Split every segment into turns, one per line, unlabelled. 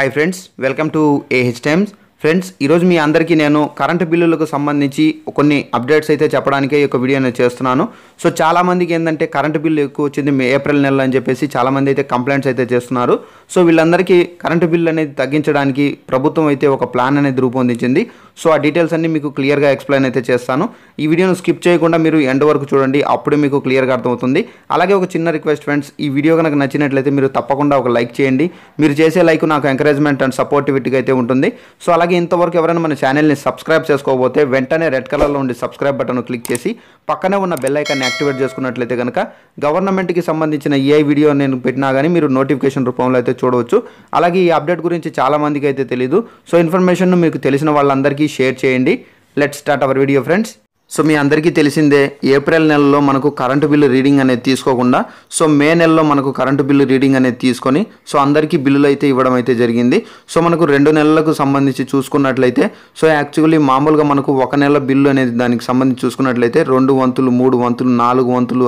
hi friends welcome to A H times friends ఈరోజు మీ అందరికీ నేను కరెంటు బిల్లులకు సంబంధించి కొన్ని అప్డేట్స్ అయితే చెప్పడానికే ఒక వీడియో నేను చేస్తున్నాను సో చాలామందికి ఏంటంటే కరెంటు బిల్లు ఎక్కువ వచ్చింది ఏప్రిల్ నెల అని చెప్పేసి చాలామంది అయితే కంప్లైంట్స్ అయితే చేస్తున్నారు సో వీళ్ళందరికీ కరెంటు బిల్లు అనేది తగ్గించడానికి ప్రభుత్వం అయితే ఒక ప్లాన్ అనేది రూపొందించింది సో ఆ డీటెయిల్స్ అన్ని మీకు క్లియర్గా ఎక్స్ప్లెయిన్ అయితే చేస్తాను ఈ వీడియోను స్కిప్ చేయకుండా మీరు ఎండ్ వరకు చూడండి అప్పుడే మీకు క్లియర్గా అర్థమవుతుంది అలాగే ఒక చిన్న రిక్వెస్ట్ ఫ్రెండ్స్ ఈ వీడియో కనుక నచ్చినట్లయితే మీరు తప్పకుండా ఒక లైక్ చేయండి మీరు చేసే లైక్ నాకు ఎంకరేజ్మెంట్ అండ్ సపోర్టివిటీగా అయితే ఉంటుంది సో అలాగే ఇంతవరకు ఎవరైనా మన ఛానల్ని సబ్స్క్రైబ్ చేసుకోకపోతే వెంటనే రెడ్ కలర్లో ఉండి సబ్స్క్రైబ్ బటన్ను క్లిక్ చేసి పక్కనే ఉన్న బెల్ ఐకాన్ని యాక్టివేట్ చేసుకున్నట్లయితే కనుక గవర్నమెంట్కి సంబంధించిన ఏ వీడియో నేను పెట్టినా కానీ మీరు నోటిఫికేషన్ రూపంలో అయితే చూడవచ్చు అలాగే ఈ అప్డేట్ గురించి చాలామందికి అయితే తెలియదు సో ఇన్ఫర్మేషన్ మీకు తెలిసిన వాళ్ళందరికీ షేర్ చేయండి let start our video friends so మీ అందరికీ తెలిసిందే ఏప్రిల్ నెలలో మనకు కరెంటు బిల్లు రీడింగ్ అనేది తీసుకోకుండా సో మే నెలలో మనకు కరెంటు బిల్లు రీడింగ్ అనేది తీసుకొని సో అందరికీ బిల్లులు అయితే ఇవ్వడం అయితే జరిగింది సో మనకు రెండు నెలలకు సంబంధించి చూసుకున్నట్లయితే సో యాక్చువల్లీ మామూలుగా మనకు ఒక నెల బిల్లు అనేది దానికి సంబంధించి చూసుకున్నట్లయితే రెండు వంతులు మూడు వంతులు నాలుగు వంతులు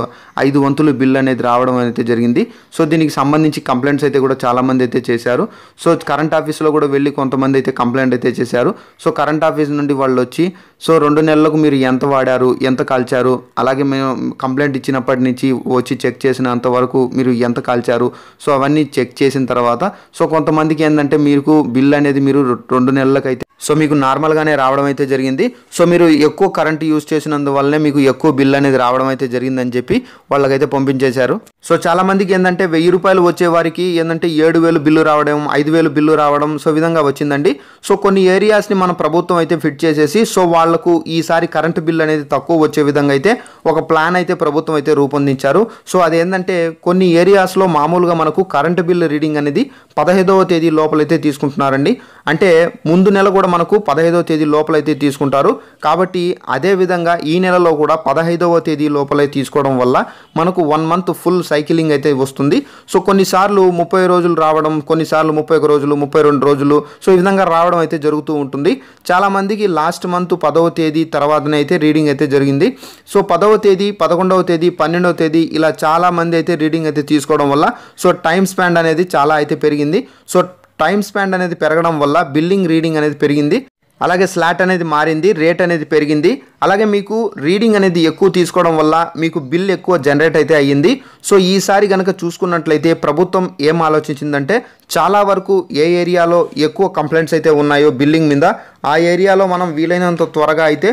ఐదు వంతులు బిల్లు అనేది రావడం అయితే జరిగింది సో దీనికి సంబంధించి కంప్లైంట్స్ అయితే కూడా చాలామంది అయితే చేశారు సో కరెంట్ ఆఫీస్లో కూడా వెళ్ళి కొంతమంది అయితే కంప్లైంట్ అయితే చేశారు సో కరెంట్ ఆఫీస్ నుండి వాళ్ళు వచ్చి సో రెండు నెలలకు మీరు ఎంత వాడారు ఎంత కాల్చారు అలాగే మేము కంప్లైంట్ ఇచ్చినప్పటి నుంచి వచ్చి చెక్ చేసినంత వరకు మీరు ఎంత కాల్చారు సో అవన్నీ చెక్ చేసిన తర్వాత సో కొంతమందికి ఏంటంటే మీకు బిల్ అనేది మీరు రెండు నెలలకైతే సో మీకు నార్మల్గానే రావడం అయితే జరిగింది సో మీరు ఎక్కువ కరెంట్ యూజ్ చేసినందువల్లనే మీకు ఎక్కువ బిల్ అనేది రావడం అయితే జరిగిందని చెప్పి వాళ్ళకైతే పంపించేశారు సో చాలామందికి ఏంటంటే వెయ్యి రూపాయలు వచ్చే వారికి ఏంటంటే ఏడు వేలు బిల్లు రావడం ఐదు వేలు బిల్లు రావడం సో విధంగా వచ్చిందండి సో కొన్ని ఏరియాస్ని మన ప్రభుత్వం అయితే ఫిట్ చేసేసి సో వాళ్లకు ఈసారి కరెంటు బిల్ అనేది తక్కువ వచ్చే విధంగా అయితే ఒక ప్లాన్ అయితే ప్రభుత్వం అయితే రూపొందించారు సో అదేంటంటే కొన్ని ఏరియాస్లో మామూలుగా మనకు కరెంటు బిల్లు రీడింగ్ అనేది పదహైదవ తేదీ లోపలైతే తీసుకుంటున్నారండి అంటే ముందు నెల కూడా మనకు పదహైదవ తేదీ లోపలైతే తీసుకుంటారు కాబట్టి అదేవిధంగా ఈ నెలలో కూడా పదహైదవ తేదీ లోపలే తీసుకోవడం వల్ల మనకు వన్ మంత్ ఫుల్ సైకిలింగ్ అయితే వస్తుంది సో కొన్నిసార్లు ముప్పై రోజులు రావడం కొన్నిసార్లు ముప్పై ఒక రోజులు ముప్పై రెండు రోజులు సో ఈ విధంగా రావడం అయితే జరుగుతూ ఉంటుంది చాలామందికి లాస్ట్ మంత్ పదవ తేదీ తర్వాతనే అయితే రీడింగ్ అయితే జరిగింది సో పదవ పదవ తేదీ పదకొండవ తేదీ పన్నెండవ తేదీ ఇలా చాలామంది అయితే రీడింగ్ అయితే తీసుకోవడం వల్ల సో టైం స్పాండ్ అనేది చాలా అయితే పెరిగింది సో టైం స్పాండ్ అనేది పెరగడం వల్ల బిల్లింగ్ రీడింగ్ అనేది పెరిగింది అలాగే స్లాట్ అనేది మారింది రేట్ అనేది పెరిగింది అలాగే మీకు రీడింగ్ అనేది ఎక్కువ తీసుకోవడం వల్ల మీకు బిల్ ఎక్కువ జనరేట్ అయితే అయ్యింది సో ఈసారి కనుక చూసుకున్నట్లయితే ప్రభుత్వం ఏం ఆలోచించిందంటే చాలా వరకు ఏ ఏరియాలో ఎక్కువ కంప్లైంట్స్ అయితే ఉన్నాయో బిల్లింగ్ మీద ఆ ఏరియాలో మనం వీలైనంత త్వరగా అయితే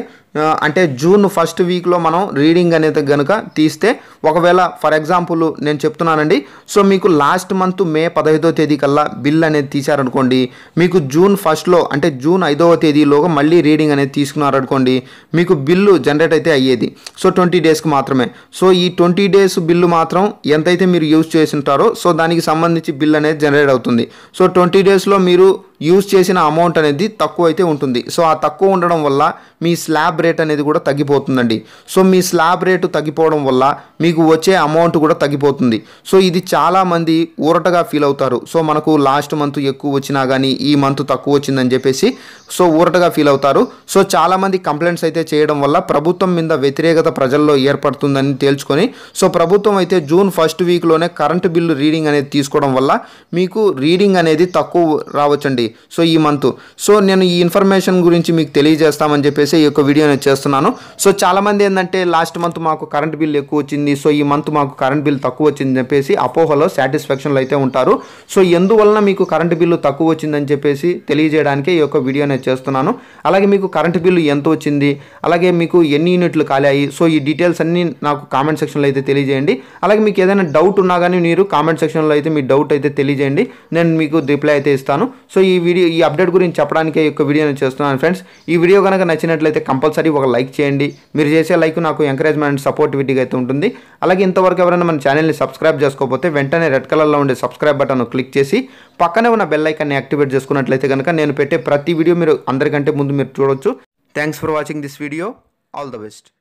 అంటే జూన్ ఫస్ట్ వీక్లో మనం రీడింగ్ అనేది కనుక తీస్తే ఒకవేళ ఫర్ ఎగ్జాంపుల్ నేను చెప్తున్నానండి సో మీకు లాస్ట్ మంత్ మే పదహైదో తేదీ కల్లా బిల్ అనేది తీశారనుకోండి మీకు జూన్ ఫస్ట్లో అంటే జూన్ ఐదవ తేదీలోగా మళ్ళీ రీడింగ్ అనేది తీసుకున్నారనుకోండి మీకు బిల్లు జనరేట్ అయితే అయ్యేది సో ట్వంటీ డేస్కి మాత్రమే సో ఈ ట్వంటీ డేస్ బిల్లు మాత్రం ఎంతైతే మీరు యూజ్ చేసి ఉంటారో సో దానికి సంబంధించి బిల్ అనేది జనరేట్ అవుతుంది సో ట్వంటీ డేస్లో మీరు యూజ్ చేసిన అమౌంట్ అనేది తక్కువ అయితే ఉంటుంది సో ఆ తక్కువ ఉండడం వల్ల మీ స్లాబ్ రేట్ అనేది కూడా తగ్గిపోతుందండి సో మీ స్లాబ్ రేటు తగ్గిపోవడం వల్ల మీకు వచ్చే అమౌంట్ కూడా తగ్గిపోతుంది సో ఇది చాలామంది ఊరటగా ఫీల్ అవుతారు సో మనకు లాస్ట్ మంత్ ఎక్కువ వచ్చినా కానీ ఈ మంత్ తక్కువ వచ్చిందని చెప్పేసి సో ఊరటగా ఫీల్ అవుతారు సో చాలామంది కంప్లైంట్స్ అయితే చేయడం వల్ల ప్రభుత్వం మీద వ్యతిరేకత ప్రజల్లో ఏర్పడుతుందని తేల్చుకొని సో ప్రభుత్వం అయితే జూన్ ఫస్ట్ వీక్లోనే కరెంటు బిల్లు రీడింగ్ అనేది తీసుకోవడం వల్ల మీకు రీడింగ్ అనేది తక్కువ రావచ్చండి సో ఈ మంత్ సో నేను ఈ ఇన్ఫర్మేషన్ గురించి మీకు తెలియజేస్తామని చెప్పేసి ఈ యొక్క వీడియో నేను చేస్తున్నాను సో చాలామంది ఏంటంటే లాస్ట్ మంత్ మాకు కరెంట్ బిల్ ఎక్కువ వచ్చింది సో ఈ మంత్ మాకు కరెంట్ బిల్ తక్కువ అని చెప్పేసి అపోహలో సాటిస్ఫాక్షన్ అయితే ఉంటారు సో ఎందువలన మీకు కరెంట్ బిల్లు తక్కువ వచ్చిందని చెప్పేసి తెలియజేయడానికి ఈ యొక్క వీడియో నేను చేస్తున్నాను అలాగే మీకు కరెంట్ బిల్లు ఎంత వచ్చింది అలాగే మీకు ఎన్ని యూనిట్లు ఖాళీ సో ఈ డీటెయిల్స్ అన్ని నాకు కామెంట్ సెక్షన్లో అయితే తెలియజేయండి అలాగే మీకు ఏదైనా డౌట్ ఉన్నా కానీ మీరు కామెంట్ సెక్షన్లో అయితే మీ డౌట్ అయితే తెలియజేయండి నేను మీకు రిప్లై అయితే ఇస్తాను సో ఈ ఈ వీడియో ఈ అప్డేట్ గురించి చెప్పడానికే ఈ యొక్క నేను చేస్తున్నాను ఫ్రెండ్స్ ఈ వీడియో కనుక నచ్చినట్లయితే కంపల్సరీ ఒక లైక్ చేయండి మీరు చేసే లైక్ నాకు ఎంకరేజ్మెంట్ సపోర్ట్ అయితే ఉంటుంది అలాగే ఇంతవరకు ఎవరైనా మన ఛానల్ని సబ్స్క్రైబ్ చేసుకోకపోతే వెంటనే రెడ్ కలర్లో ఉండే సబ్స్క్రైబ్ బటన్ను క్లిక్ చేసి పక్కనే ఉన్న బెల్ ఐకాన్ని యాక్టివేట్ చేసుకున్నట్లయితే కనుక నేను పెట్టే ప్రతి వీడియో మీరు అందరికంటే ముందు మీరు చూడొచ్చు thanks for watching this video all the best